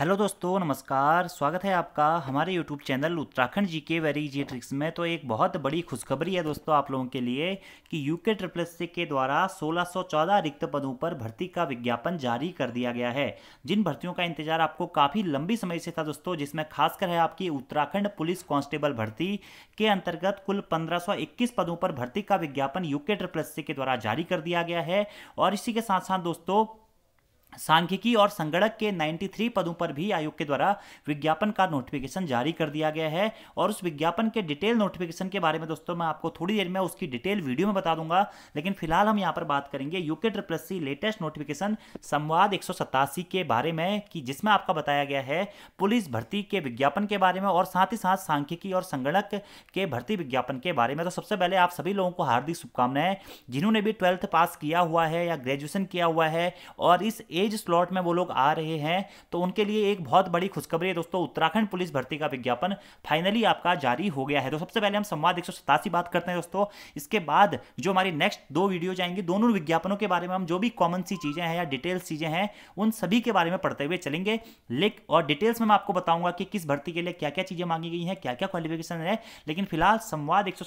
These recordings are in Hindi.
हेलो दोस्तों नमस्कार स्वागत है आपका हमारे यूट्यूब चैनल उत्तराखंड जी के वेरी जी ट्रिक्स में तो एक बहुत बड़ी खुशखबरी है दोस्तों आप लोगों के लिए कि यूके ट्रिपल सी के द्वारा 1614 रिक्त पदों पर भर्ती का विज्ञापन जारी कर दिया गया है जिन भर्तियों का इंतजार आपको काफ़ी लंबी समय से था दोस्तों जिसमें खासकर है आपकी उत्तराखंड पुलिस कांस्टेबल भर्ती के अंतर्गत कुल पंद्रह पदों पर भर्ती का विज्ञापन यूके ट्रिपल सी के द्वारा जारी कर दिया गया है और इसी के साथ साथ दोस्तों सांख्यिकी और संगणक के 93 पदों पर भी आयोग के द्वारा विज्ञापन का नोटिफिकेशन जारी कर दिया गया है और उस विज्ञापन के डिटेल नोटिफिकेशन के बारे में दोस्तों मैं आपको थोड़ी देर में उसकी डिटेल वीडियो में बता दूंगा लेकिन फिलहाल हम यहाँ पर बात करेंगे UK triple C latest notification संवाद एक के बारे में कि जिसमें आपका बताया गया है पुलिस भर्ती के विज्ञापन के बारे में और साथ ही साथ सांख्यिकी और संगणक के भर्ती विज्ञापन के बारे में तो सबसे पहले आप सभी लोगों को हार्दिक शुभकामनाएं जिन्होंने भी ट्वेल्थ पास किया हुआ है या ग्रेजुएशन किया हुआ है और इस एज स्लॉट में वो लोग आ रहे हैं तो उनके लिए एक बहुत बड़ी खुशखबरी है दोस्तों उत्तराखंड पुलिस भर्ती का विज्ञापन फाइनली आपका जारी हो गया है तो सबसे पहले हम संवाद एक बात करते हैं दोस्तों इसके बाद जो हमारी नेक्स्ट दो वीडियो जाएंगे दोनों विज्ञापनों के बारे में हम जो भी कॉमन सी चीज़ें हैं या डिटेल्स चीज़ें हैं उन सभी के बारे में पढ़ते हुए चलेंगे लिख और डिटेल्स में मैं आपको बताऊंगा कि किस भर्ती के लिए क्या क्या चीज़ें मांगी गई हैं क्या क्या क्वालिफिकेशन है लेकिन फिलहाल संवाद एक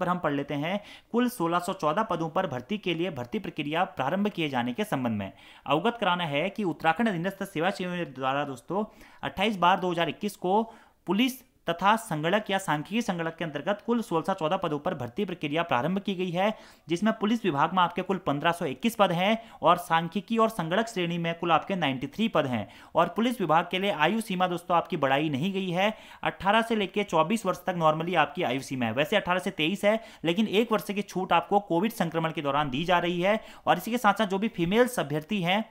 पर हम पढ़ लेते हैं कुल सोलह पदों पर भर्ती के लिए भर्ती प्रक्रिया प्रारंभ किए जाने के संबंध में अवगत कराने बताना है कि उत्तराखंड अधीनस्थ सेवा शिविर द्वारा दोस्तों 28 बार 2021 को पुलिस तथा संगणक या सांख्यिकी संगणक के अंतर्गत कुल सोलह 1614 पदों पर भर्ती प्रक्रिया प्रारंभ की गई है जिसमें पुलिस विभाग में आपके कुल 1521 पद हैं और सांख्यिकी और संगणक श्रेणी में कुल आपके 93 पद हैं और पुलिस विभाग के लिए आयु सीमा दोस्तों आपकी बढ़ाई नहीं गई है 18 से लेकर 24 वर्ष तक नॉर्मली आपकी आयु सीमा है वैसे अठारह से तेईस है लेकिन एक वर्ष की छूट आपको कोविड संक्रमण के दौरान दी जा रही है और इसी के साथ साथ जो भी फीमेल्स अभ्यर्थी हैं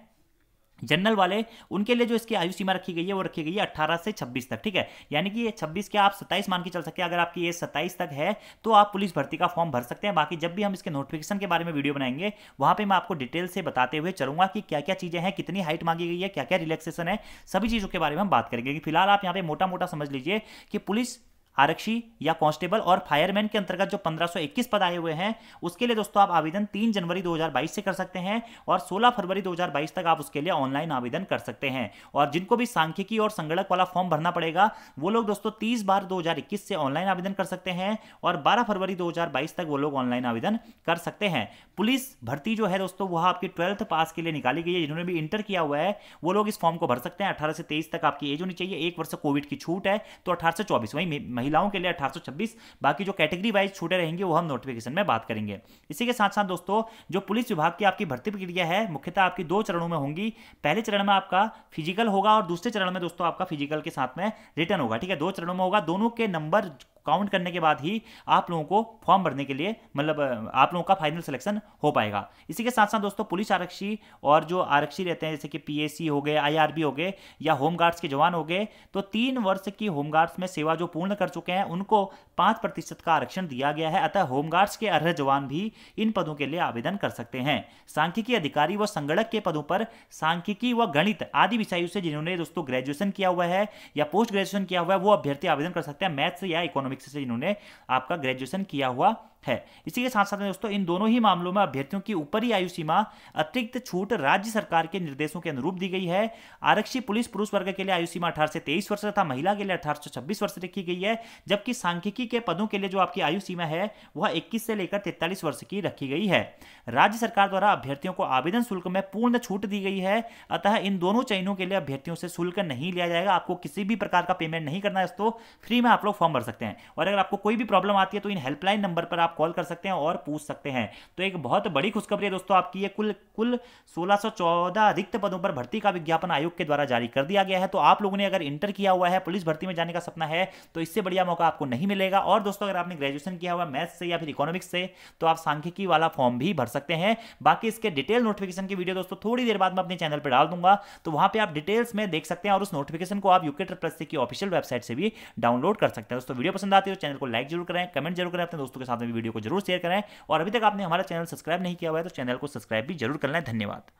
जनरल वाले उनके लिए जो इसकी आयु सीमा रखी गई है वो रखी गई है 18 से 26 तक ठीक है यानी कि ये 26 के आप 27 मान के चल सकते हैं अगर आपकी ये 27 तक है तो आप पुलिस भर्ती का फॉर्म भर सकते हैं बाकी जब भी हम इसके नोटिफिकेशन के बारे में वीडियो बनाएंगे वहाँ पे मैं आपको डिटेल से बताते हुए चलूंगा कि क्या क्या चीज़ें हैं कितनी हाइट मांगी गई है क्या क्या रिलैक्सेशन है सभी चीज़ों के बारे में हम बात करेंगे फिलहाल आप यहाँ पे मोटा मोटा समझ लीजिए कि पुलिस आरक्षी या कांस्टेबल और फायरमैन के अंतर्गत जो 1521 पद आए हुए हैं उसके लिए दोस्तों आप आवेदन 3 जनवरी 2022 से कर सकते हैं और 16 फरवरी 2022 तक आप उसके लिए ऑनलाइन आवेदन कर सकते हैं और जिनको भी सांख्यिकी और संगणक वाला फॉर्म भरना पड़ेगा वो लोग दोस्तों तीस बार दो से ऑनलाइन आवेदन कर सकते हैं और बारह फरवरी दो तक वो लोग ऑनलाइन आवेदन कर सकते हैं पुलिस भर्ती जो है दोस्तों वह आपकी ट्वेल्थ पास के लिए निकाली गई है जिन्होंने भी इंटर किया हुआ है वो लोग इस फॉर्म को भर सकते हैं अठारह से तेईस तक आपकी एज होनी चाहिए एक वर्ष कोविड की छूट है तो अठारह से चौबीस वही महिलाओं के लिए अठारह बाकी जो कैटेगरी वाइज छूटे रहेंगे वो हम नोटिफिकेशन में बात करेंगे इसी के साथ साथ दोस्तों जो पुलिस विभाग की आपकी भर्ती प्रक्रिया है मुख्यतः आपकी दो चरणों में होंगी पहले चरण में आपका फिजिकल होगा और दूसरे चरण में दोस्तों आपका फिजिकल के साथ में रिटर्न होगा ठीक है दो चरणों में होगा दोनों के नंबर काउंट करने के बाद ही आप लोगों को फॉर्म भरने के लिए मतलब आप लोगों का फाइनल सिलेक्शन हो पाएगा इसी के साथ साथ दोस्तों पुलिस आरक्षी और जो आरक्षी रहते हैं जैसे कि पीएसी हो गए आईआरबी हो गए या होमगार्ड्स के जवान हो गए तो तीन वर्ष की होमगार्ड्स में सेवा जो पूर्ण कर चुके हैं उनको पाँच प्रतिशत का आरक्षण दिया गया है अतः होमगार्ड्स के अर्ह जवान भी इन पदों के लिए आवेदन कर सकते हैं सांख्यिकी अधिकारी व संगणक के पदों पर सांख्यिकी व गणित आदि विषयों से जिन्होंने दोस्तों ग्रेजुएशन किया हुआ है या पोस्ट ग्रेजुएशन किया हुआ है वो अभ्यर्थी आवेदन कर सकते हैं मैथ्स या इकोनॉमिक इकोनॉमिक्स से इन्होंने आपका ग्रेजुएशन किया हुआ है इसी के साथ साथ दोस्तों इन दोनों ही मामलों में अभ्यर्थियों की ऊपरी आयु सीमा अतिरिक्त छूट राज्य सरकार के निर्देशों के अनुरूप दी गई है आरक्षी पुलिस पुरुष वर्ग के लिए आयु सीमा अठारह से तेईस वर्ष तथा महिला के लिए अठारह से छब्बीस वर्ष रखी गई है जबकि सांख्यिकी के पदों के लिए जो आपकी आयु सीमा है वह इक्कीस से लेकर तैतालीस वर्ष की रखी गई है राज्य सरकार द्वारा अभ्यर्थियों को आवेदन शुल्क में पूर्ण छूट दी गई है अतः इन दोनों चयनों के लिए अभ्यर्थियों से शुल्क नहीं लिया जाएगा आपको किसी भी प्रकार का पेमेंट नहीं करना है दोस्तों फ्री में आप लोग फॉर्म भर सकते हैं और अगर आपको कोई भी प्रॉब्लम आती है तो इन हेल्पलाइन नंबर पर आप आप कॉल कर सकते हैं और पूछ सकते हैं तो एक बहुत बड़ी खुशखबरी है दोस्तों आपकी ये कुल कुल 1614 रिक्त पदों पर भर्ती का विज्ञापन आयोग के द्वारा जारी कर दिया गया है तो आप लोगों ने अगर इंटर किया हुआ है पुलिस भर्ती में जाने का सपना है तो इससे बढ़िया मौका आपको नहीं मिलेगा और दोस्तों अगर आपने ग्रेजुएशन किया हुआ मैथ्स से या फिर इकोनॉमिक्स से तो आप सांख्यिकी वाला फॉर्म भी भर सकते हैं बाकी इसके डिटेल नोटिफिकेशन की वीडियो दोस्तों थोड़ी देर बाद में अपने चैनल पर डाल दूंगा तो वहां पर आप डिटेल्स में देख सकते हैं और उस नोटिफिकेशन को आप यूके प्लस की ऑफिशियल वेबसाइट से भी डाउनलोड कर सकते हैं दोस्तों वीडियो पसंद आती है तो चैनल को लाइक जरूर करें कमेंट जरूर करें अपने दोस्तों के साथ में वीडियो को जरूर शेयर करें और अभी तक आपने हमारा चैनल सब्सक्राइब नहीं किया हुआ है तो चैनल को सब्सक्राइब भी जरूर करना है धन्यवाद